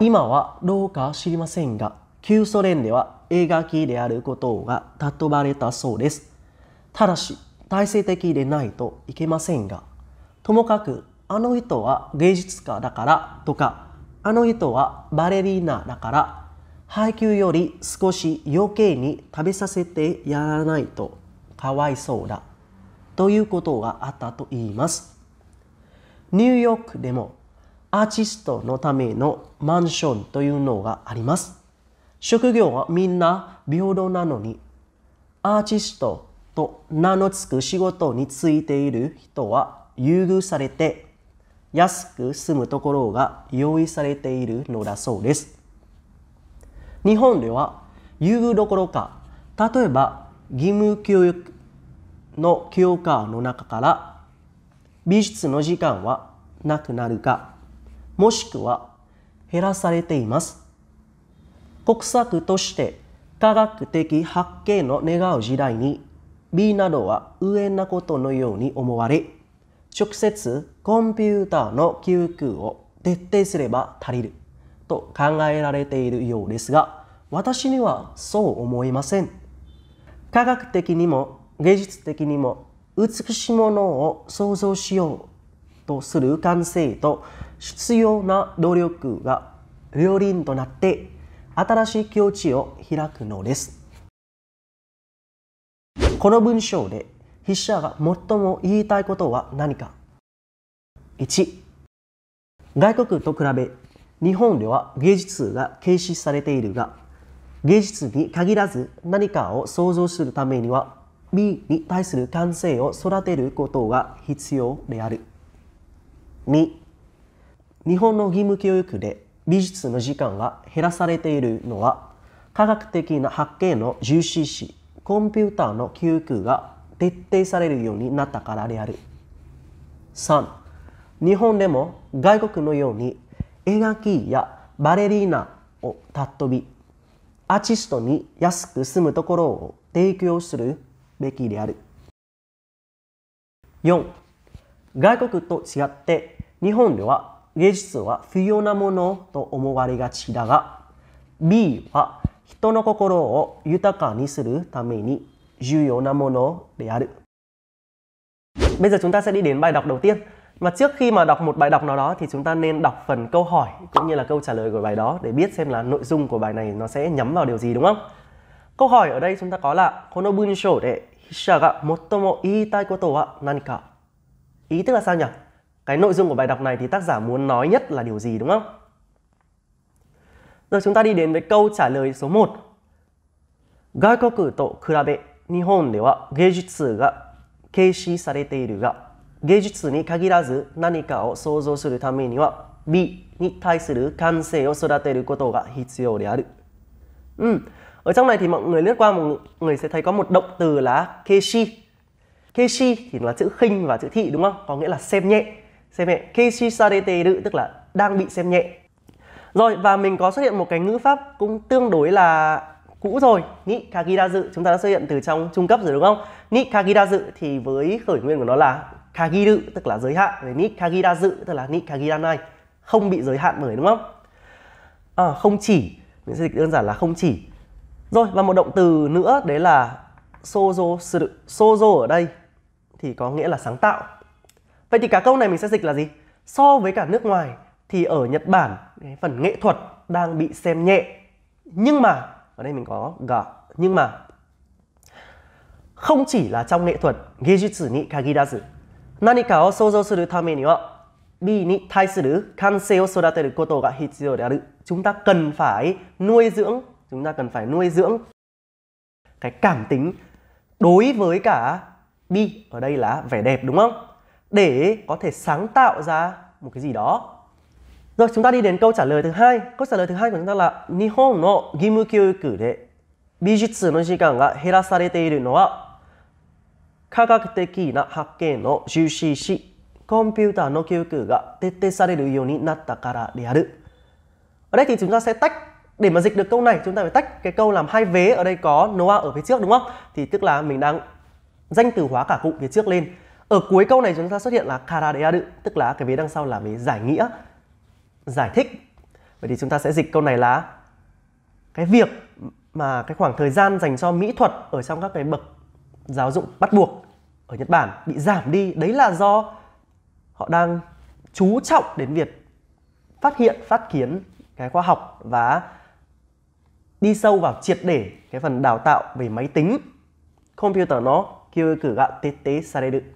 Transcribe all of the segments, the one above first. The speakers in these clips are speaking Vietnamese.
今はどうか知りませんが、旧ソ連では映画機であることが尊ばれたそうです。ただし、体制的でないといけませんが、ともかく、あの人は芸術家だからとか、あの人はバレリーナだから、配給より少し余計に食べさせてやらないとかわいそうだということがあったと言います。ニューヨークでもアーティストのためのマンションというのがあります。職業はみんな平等なのに、アーティストと名の付く仕事についている人は優遇されて、安く住むところが用意されているのだそうです。日本では優遇どころか、例えば義務教育の教科の中から美術の時間はなくなるかもしくは減らされています。国策として科学的発見の願う時代に B などは上なことのように思われ直接コンピューターの救付を徹底すれば足りると考えられているようですが私にはそう思いません科学的にも芸術的にも美しいものを創造しようとする感性と必要な努力が両輪となって新しい境地を開くのですこの文章で筆者が最も言いたいことは何か1外国と比べ日本では芸術が軽視されているが芸術に限らず何かを想像するためには美に対する感性を育てることが必要である2日本の義務教育で美術の時間が減らされているのは科学的な発見の重視しコンピューターの教育が徹底されるようになったからである3日本でも外国のように絵描きやバレリーナを尊びアーティストに安く住むところを提供するべきである4外国と違って日本では芸術は不要なものと思われがちだが B は人の心を豊かにするために重要なものである。Bây giờ chúng ta sẽ đi đến bài đọc đầu tiên. Mà trước khi mà đọc một bài đọc nào đó thì chúng ta nên đọc phần câu hỏi cũng như là câu trả lời của bài đó để biết xem là nội dung của bài này nó sẽ nhắm vào điều gì đúng không? Câu hỏi ở đây chúng ta có là この文章で筆者が最も言いたいことは何か? Ý tức là sao nhỉ? cái nội dung của bài đọc này thì tác giả muốn nói nhất là điều gì đúng không? Giờ chúng ta đi đến với câu trả lời số 1. Gaikoku to kurabe Nihon de wa geijutsu ga keishi sarete iru ga geijutsu ni kagirazu nanika o souzou suru tame ni wa bi ni tai suru kansei o sodateru koto ga hitsuyou de aru. Ừ. Ở trong này thì mọi người lướt qua mọi người sẽ thấy có một động từ là keishi. Keishi thì là chữ khinh và chữ thị đúng không? Có nghĩa là xem nhẹ xem nhẹ kishisarete iru tức là đang bị xem nhẹ rồi và mình có xuất hiện một cái ngữ pháp cũng tương đối là cũ rồi ni kagirazu chúng ta đã xuất hiện từ trong trung cấp rồi đúng không ni kagirazu thì với khởi nguyên của nó là kagiru tức là giới hạn rồi ni kagirazu tức là ni kagiranai không bị giới hạn bởi đúng không à, không chỉ mình sẽ dịch đơn giản là không chỉ rồi và một động từ nữa đấy là sozo suru sozo ở đây thì có nghĩa là sáng tạo Vậy thì cả câu này mình sẽ dịch là gì? So với cả nước ngoài thì ở Nhật Bản cái phần nghệ thuật đang bị xem nhẹ. Nhưng mà ở đây mình có gà nhưng mà không chỉ là trong nghệ thuật Gijutsu ni kagirazu Nanika o souzou suru tame ni wa bi ni tai suru kansei o sodateru koto ga hitsuyo de aru. Chúng ta cần phải nuôi dưỡng, chúng ta cần phải nuôi dưỡng cái cảm tính đối với cả bi ở đây là vẻ đẹp đúng không? để có thể sáng tạo ra một cái gì đó rồi chúng ta đi đến câu trả lời thứ hai câu trả lời thứ hai của chúng ta là Nihon no gimu kyoku de bijutsu no jikan ga herasarete iru no wa kagakuteki na hakken no jushi shi Ở đây thì chúng ta sẽ tách để mà dịch được câu này chúng ta phải tách cái câu làm hai vế ở đây có noa ở phía trước đúng không? Thì tức là mình đang danh từ hóa cả cụm phía trước lên ở cuối câu này chúng ta xuất hiện là kara karadearu tức là cái vế đằng sau là vế giải nghĩa giải thích vậy thì chúng ta sẽ dịch câu này là cái việc mà cái khoảng thời gian dành cho mỹ thuật ở trong các cái bậc giáo dục bắt buộc ở Nhật Bản bị giảm đi đấy là do họ đang chú trọng đến việc phát hiện phát kiến cái khoa học và đi sâu vào triệt để cái phần đào tạo về máy tính computer nó kêu cử gạo tê tê sa đê đựng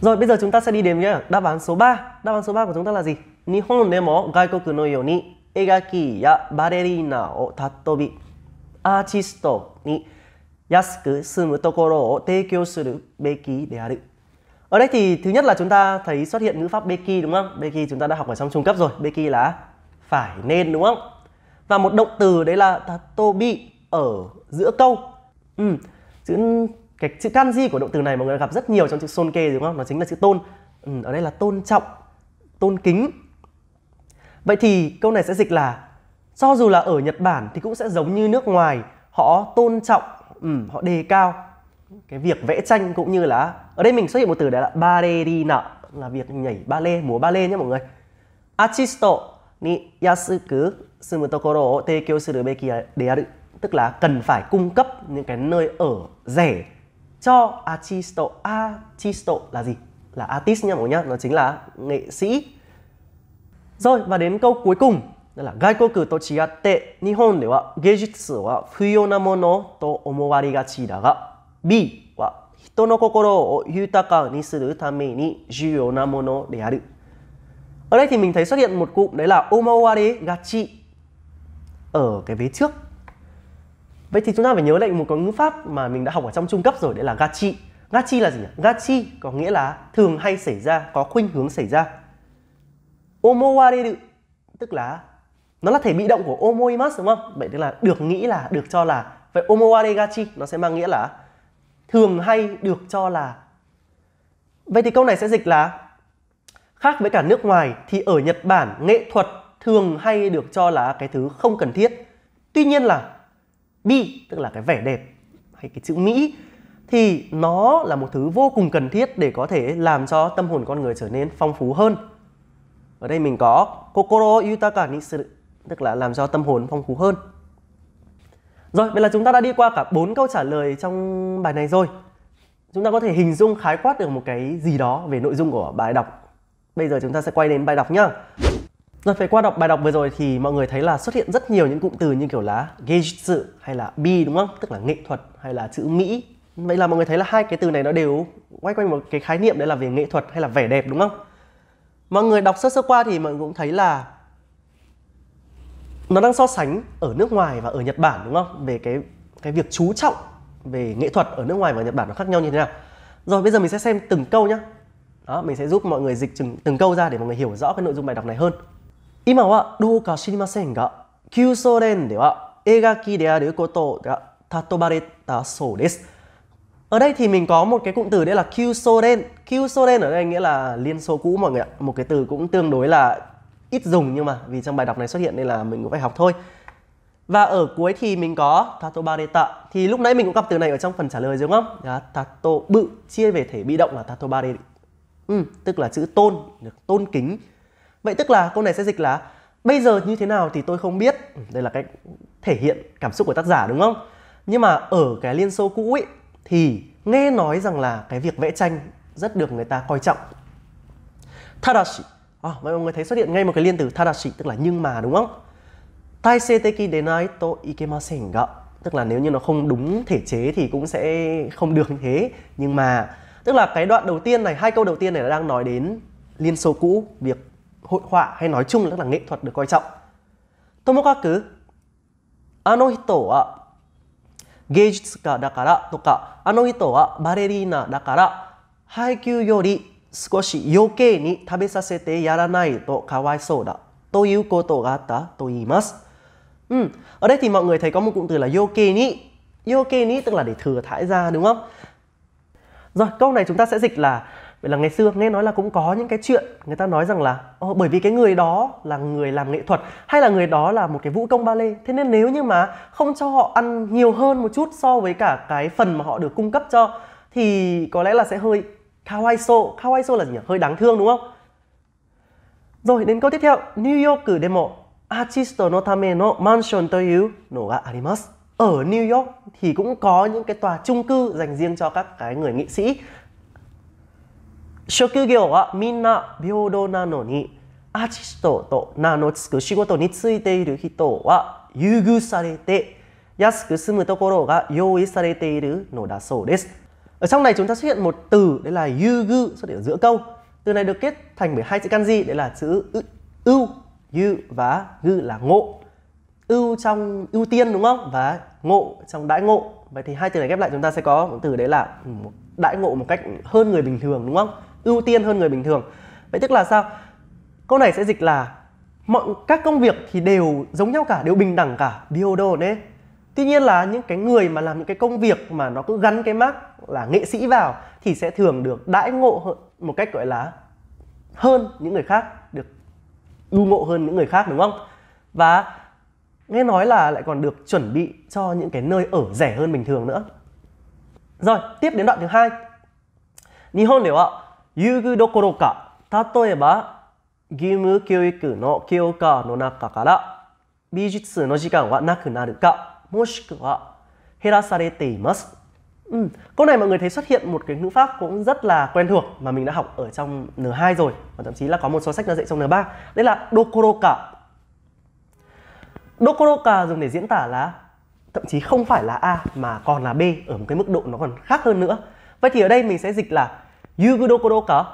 rồi bây giờ chúng ta sẽ đi đến với đáp án số 3. Đáp án số 3 của chúng ta là gì? Nihon demo gaikoku no you egaki ya ballerina o tattobi artist ni yasuku sumu tokoro o teikyo suru beki de aru. Ở đây thì thứ nhất là chúng ta thấy xuất hiện ngữ pháp beki đúng không? Beki chúng ta đã học ở trong trung cấp rồi. Beki là phải nên đúng không? Và một động từ đấy là tattobi ở giữa câu. Ừ, chữ cái chữ kanji của động từ này mọi người gặp rất nhiều trong chữ sonke đúng không nó chính là chữ tôn ừ, ở đây là tôn trọng tôn kính vậy thì câu này sẽ dịch là cho dù là ở nhật bản thì cũng sẽ giống như nước ngoài họ tôn trọng ừ, họ đề cao cái việc vẽ tranh cũng như là ở đây mình xuất hiện một từ đấy là ballerina là việc nhảy ba lê múa ba lê nhé mọi người artisto ni yasuku sumu tokoro o teikyo suru beki dearu tức là cần phải cung cấp những cái nơi ở rẻ cho artisto artisto là gì là artist nha mọi người nhá nó chính là nghệ sĩ rồi và đến câu cuối cùng đó là gai cô tổ chí tệ nihon để wa geijutsu wa fuyo na mono to omowari gachi da ga b wa hito no kokoro o yutaka ni suru tame ni juyou na mono de aru ở đây thì mình thấy xuất hiện một cụm đấy là omowari gachi ở cái vế trước Vậy thì chúng ta phải nhớ lại một cái ngữ pháp mà mình đã học ở trong trung cấp rồi đấy là gachi. Gachi là gì nhỉ? Gachi có nghĩa là thường hay xảy ra, có khuynh hướng xảy ra. Omowareru tức là nó là thể bị động của omoimasu đúng không? Vậy tức là được nghĩ là, được cho là. Vậy omoware gachi nó sẽ mang nghĩa là thường hay được cho là. Vậy thì câu này sẽ dịch là khác với cả nước ngoài thì ở Nhật Bản nghệ thuật thường hay được cho là cái thứ không cần thiết. Tuy nhiên là bi tức là cái vẻ đẹp hay cái chữ mỹ thì nó là một thứ vô cùng cần thiết để có thể làm cho tâm hồn con người trở nên phong phú hơn. Ở đây mình có kokoro yutaka ni tức là làm cho tâm hồn phong phú hơn. Rồi, vậy là chúng ta đã đi qua cả bốn câu trả lời trong bài này rồi. Chúng ta có thể hình dung khái quát được một cái gì đó về nội dung của bài đọc. Bây giờ chúng ta sẽ quay đến bài đọc nhá. Rồi phải qua đọc bài đọc vừa rồi thì mọi người thấy là xuất hiện rất nhiều những cụm từ như kiểu là geijutsu hay là bi đúng không? Tức là nghệ thuật hay là chữ mỹ. Vậy là mọi người thấy là hai cái từ này nó đều quay quanh một cái khái niệm đấy là về nghệ thuật hay là vẻ đẹp đúng không? Mọi người đọc sơ sơ qua thì mọi người cũng thấy là nó đang so sánh ở nước ngoài và ở Nhật Bản đúng không? Về cái cái việc chú trọng về nghệ thuật ở nước ngoài và Nhật Bản nó khác nhau như thế nào. Rồi bây giờ mình sẽ xem từng câu nhá. Đó, mình sẽ giúp mọi người dịch từng, từng câu ra để mọi người hiểu rõ cái nội dung bài đọc này hơn. 今はどうか知りませんが、旧ソ連では描きであることが尊ばれたそうです. Ở đây thì mình có một cái cụm từ đấy là Q Soren. Q Soren ở đây nghĩa là Liên Xô cũ mọi người ạ. Một cái từ cũng tương đối là ít dùng nhưng mà vì trong bài đọc này xuất hiện nên là mình cũng phải học thôi. Và ở cuối thì mình có Tatobareta. Thì lúc nãy mình cũng gặp từ này ở trong phần trả lời đúng không? Đó, tato bự chia về thể bị động là Tatobareta. Ừ, tức là chữ tôn, được tôn kính vậy tức là câu này sẽ dịch là bây giờ như thế nào thì tôi không biết ừ, đây là cách thể hiện cảm xúc của tác giả đúng không nhưng mà ở cái liên xô cũ ấy thì nghe nói rằng là cái việc vẽ tranh rất được người ta coi trọng tadashi à, mọi người thấy xuất hiện ngay một cái liên từ tadashi tức là nhưng mà đúng không tai taiseteki denai to ikemasen ga tức là nếu như nó không đúng thể chế thì cũng sẽ không được như thế nhưng mà tức là cái đoạn đầu tiên này hai câu đầu tiên này đang nói đến liên xô cũ việc hội họa hay nói chung là là nghệ thuật được coi trọng. Tomokaku, ano hito wa 芸術家だからとか、あの人はバレリーナだから、配給より少し余計に食べさせてやらないとかわいそうだということがあったと言います。Ừ, hmm, ở đây thì mọi người thấy có một cụm từ là yokeni Yokeni tức là để thừa thải ra đúng không? Rồi, câu này chúng ta sẽ dịch là vậy là ngày xưa nghe nói là cũng có những cái chuyện người ta nói rằng là oh, bởi vì cái người đó là người làm nghệ thuật hay là người đó là một cái vũ công ballet thế nên nếu như mà không cho họ ăn nhiều hơn một chút so với cả cái phần mà họ được cung cấp cho thì có lẽ là sẽ hơi kawaiso kawaiso là gì nhỉ hơi đáng thương đúng không rồi đến câu tiếp theo New York để một no no no でもアーティストのためのマンションというのがあります ở New York thì cũng có những cái tòa chung cư dành riêng cho các cái người nghệ sĩ 職業はみんな平等なのにアーティストと名の付く仕事に就いている人は優遇されて安く済むところが用意されているのだそうです。Ở trong này chúng ta xuất hiện một từ đấy là yugu xuất hiện ở giữa câu. Từ này được kết thành bởi hai chữ kanji đấy là chữ ưu, yu và gư là ngộ. Ưu trong ưu tiên đúng không? Và ngộ trong đãi ngộ. Vậy thì hai từ này ghép lại chúng ta sẽ có một từ đấy là đại ngộ một cách hơn người bình thường đúng không? ưu tiên hơn người bình thường vậy tức là sao câu này sẽ dịch là mọi các công việc thì đều giống nhau cả đều bình đẳng cả đấy. tuy nhiên là những cái người mà làm những cái công việc mà nó cứ gắn cái mác là nghệ sĩ vào thì sẽ thường được đãi ngộ hơn, một cách gọi là hơn những người khác được ưu ngộ hơn những người khác đúng không và nghe nói là lại còn được chuẩn bị cho những cái nơi ở rẻ hơn bình thường nữa rồi tiếp đến đoạn thứ hai Nihon đều ạ 優遇どころか例えば義務教育の教科の中から美術数の時間はなくなるかもしくは減らされています Ừ. Câu này mọi người thấy xuất hiện một cái ngữ pháp cũng rất là quen thuộc mà mình đã học ở trong N2 rồi và thậm chí là có một số sách đã dạy trong N3 Đây là Dokoroka Dokoroka dùng để diễn tả là thậm chí không phải là A mà còn là B ở một cái mức độ nó còn khác hơn nữa Vậy thì ở đây mình sẽ dịch là yugudokodoka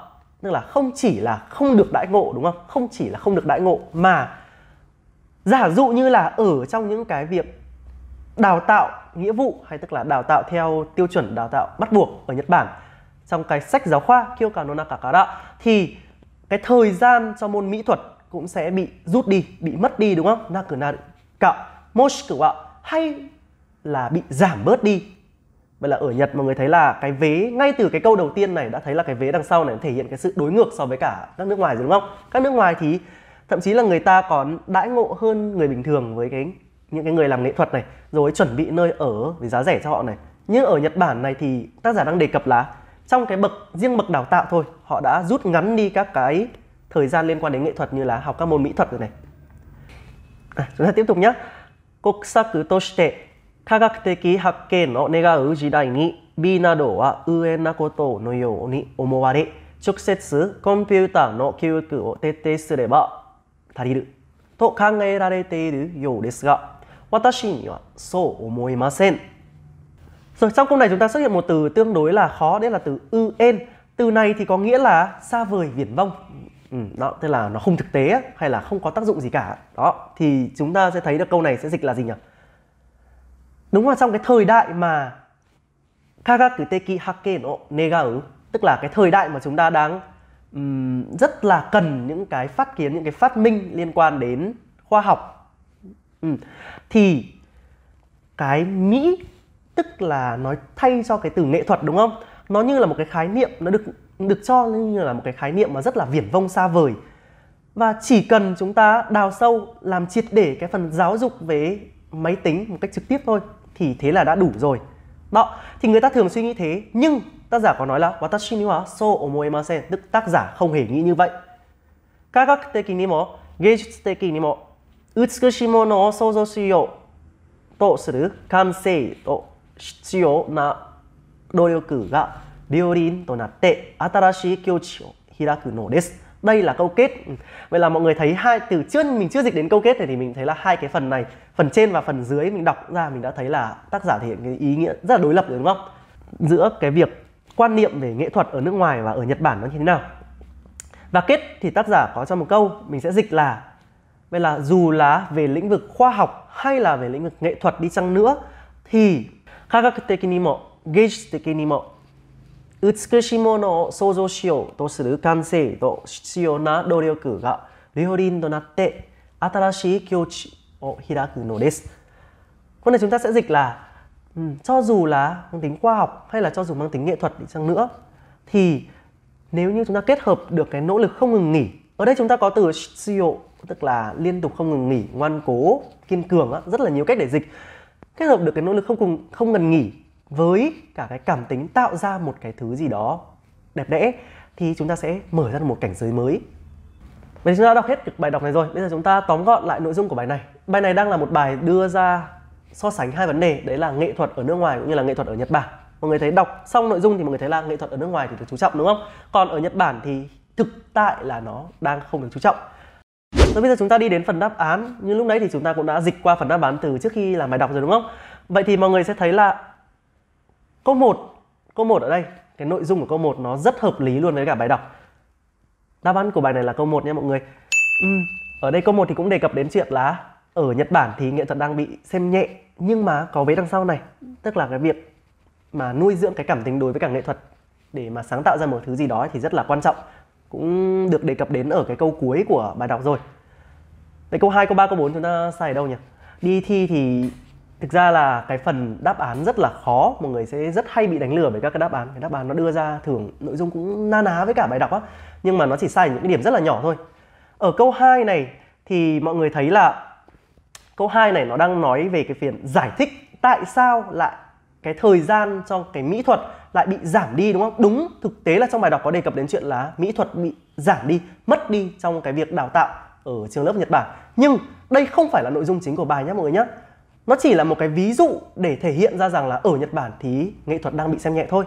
tức là không chỉ là không được đại ngộ đúng không không chỉ là không được đại ngộ mà giả dụ như là ở trong những cái việc đào tạo nghĩa vụ hay tức là đào tạo theo tiêu chuẩn đào tạo bắt buộc ở Nhật Bản trong cái sách giáo khoa Kyoka no Nakakara thì cái thời gian cho môn mỹ thuật cũng sẽ bị rút đi, bị mất đi đúng không? Nakuna cạo, moshiku wa hay là bị giảm bớt đi Vậy là ở Nhật mọi người thấy là cái vế ngay từ cái câu đầu tiên này đã thấy là cái vế đằng sau này thể hiện cái sự đối ngược so với cả các nước ngoài rồi đúng không? Các nước ngoài thì thậm chí là người ta còn đãi ngộ hơn người bình thường với cái những cái người làm nghệ thuật này rồi chuẩn bị nơi ở với giá rẻ cho họ này nhưng ở Nhật Bản này thì tác giả đang đề cập là trong cái bậc riêng bậc đào tạo thôi họ đã rút ngắn đi các cái thời gian liên quan đến nghệ thuật như là học các môn mỹ thuật rồi này à, chúng ta tiếp tục nhé Kokusaku toshite 科学的発見を願う時代に美などは上なことのように思われ直接コンピューターの教育を徹底すれば足りると考えられているようですが私にはそう思いません。Rồi trong câu này chúng ta xuất hiện một từ tương đối là khó đấy là từ ưu Từ này thì có nghĩa là xa vời viển vông. Ừ, đó, tức là nó không thực tế hay là không có tác dụng gì cả. Đó, thì chúng ta sẽ thấy được câu này sẽ dịch là gì nhỉ? đúng là trong cái thời đại mà Kagakuteki Hake no Negau tức là cái thời đại mà chúng ta đang um, rất là cần những cái phát kiến những cái phát minh liên quan đến khoa học um, thì cái mỹ tức là nói thay cho cái từ nghệ thuật đúng không nó như là một cái khái niệm nó được được cho như là một cái khái niệm mà rất là viển vông xa vời và chỉ cần chúng ta đào sâu làm triệt để cái phần giáo dục về máy tính một cách trực tiếp thôi thì thế là đã đủ rồi đó thì người ta thường suy nghĩ thế nhưng tác giả có nói là watashi ni wa so omoemasen tức tác giả không hề nghĩ như vậy kagakuteki ni mo geijutseteki ni mo utsukushi mono o souzou shiyo to suru kansei to s h i t h u y o u na doyoku ga ryorin to natte atarashii kyochi o hiraku no desu đây là câu kết vậy là mọi người thấy hai từ trước mình chưa dịch đến câu kết này thì mình thấy là hai cái phần này phần trên và phần dưới mình đọc ra mình đã thấy là tác giả thể hiện cái ý nghĩa rất là đối lập rồi đúng không giữa cái việc quan niệm về nghệ thuật ở nước ngoài và ở Nhật Bản nó như thế nào và kết thì tác giả có cho một câu mình sẽ dịch là vậy là dù là về lĩnh vực khoa học hay là về lĩnh vực nghệ thuật đi chăng nữa thì khagakutekinimo, geishitekini mo 美しいものを想像しようとする感性と必要な努力が両輪となって新しい境地を開くのです。Con này chúng ta sẽ dịch là um, cho dù là mang tính khoa học hay là cho dù mang tính nghệ thuật đi chăng nữa thì nếu như chúng ta kết hợp được cái nỗ lực không ngừng nghỉ ở đây chúng ta có từ shio tức là liên tục không ngừng nghỉ ngoan cố kiên cường á, rất là nhiều cách để dịch kết hợp được cái nỗ lực không cùng không ngần nghỉ với cả cái cảm tính tạo ra một cái thứ gì đó đẹp đẽ thì chúng ta sẽ mở ra một cảnh giới mới Vậy chúng ta đọc hết bài đọc này rồi Bây giờ chúng ta tóm gọn lại nội dung của bài này Bài này đang là một bài đưa ra so sánh hai vấn đề Đấy là nghệ thuật ở nước ngoài cũng như là nghệ thuật ở Nhật Bản Mọi người thấy đọc xong nội dung thì mọi người thấy là nghệ thuật ở nước ngoài thì được chú trọng đúng không? Còn ở Nhật Bản thì thực tại là nó đang không được chú trọng Rồi bây giờ chúng ta đi đến phần đáp án Như lúc nãy thì chúng ta cũng đã dịch qua phần đáp án từ trước khi làm bài đọc rồi đúng không? Vậy thì mọi người sẽ thấy là câu 1 câu 1 ở đây cái nội dung của câu 1 nó rất hợp lý luôn với cả bài đọc đáp án của bài này là câu 1 nha mọi người ừ, ở đây câu 1 thì cũng đề cập đến chuyện là ở Nhật Bản thì nghệ thuật đang bị xem nhẹ nhưng mà có vế đằng sau này tức là cái việc mà nuôi dưỡng cái cảm tính đối với cả nghệ thuật để mà sáng tạo ra một thứ gì đó thì rất là quan trọng cũng được đề cập đến ở cái câu cuối của bài đọc rồi Vậy câu 2, câu 3, câu 4 chúng ta xài đâu nhỉ? Đi thi thì thực ra là cái phần đáp án rất là khó mọi người sẽ rất hay bị đánh lừa bởi các cái đáp án cái đáp án nó đưa ra thường nội dung cũng na ná với cả bài đọc á nhưng mà nó chỉ sai những cái điểm rất là nhỏ thôi ở câu 2 này thì mọi người thấy là câu 2 này nó đang nói về cái phiền giải thích tại sao lại cái thời gian cho cái mỹ thuật lại bị giảm đi đúng không? Đúng, thực tế là trong bài đọc có đề cập đến chuyện là mỹ thuật bị giảm đi, mất đi trong cái việc đào tạo ở trường lớp Nhật Bản. Nhưng đây không phải là nội dung chính của bài nhé mọi người nhé nó chỉ là một cái ví dụ để thể hiện ra rằng là ở Nhật Bản thì nghệ thuật đang bị xem nhẹ thôi.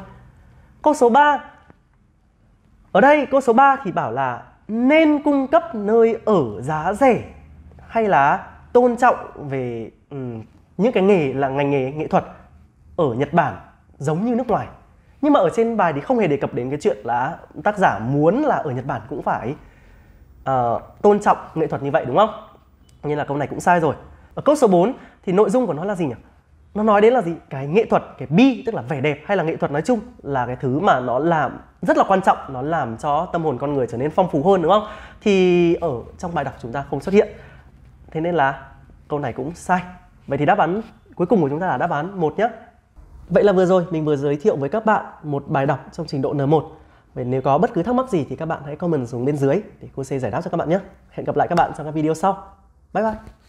Câu số 3. Ở đây câu số 3 thì bảo là nên cung cấp nơi ở giá rẻ hay là tôn trọng về um, những cái nghề là ngành nghề nghệ thuật ở Nhật Bản giống như nước ngoài. Nhưng mà ở trên bài thì không hề đề cập đến cái chuyện là tác giả muốn là ở Nhật Bản cũng phải uh, tôn trọng nghệ thuật như vậy đúng không? Nên là câu này cũng sai rồi. Ở câu số 4, thì nội dung của nó là gì nhỉ nó nói đến là gì cái nghệ thuật cái bi tức là vẻ đẹp hay là nghệ thuật nói chung là cái thứ mà nó làm rất là quan trọng nó làm cho tâm hồn con người trở nên phong phú hơn đúng không thì ở trong bài đọc chúng ta không xuất hiện thế nên là câu này cũng sai vậy thì đáp án cuối cùng của chúng ta là đáp án một nhé vậy là vừa rồi mình vừa giới thiệu với các bạn một bài đọc trong trình độ N1 Vậy nếu có bất cứ thắc mắc gì thì các bạn hãy comment xuống bên dưới để cô C giải đáp cho các bạn nhé. Hẹn gặp lại các bạn trong các video sau. Bye bye!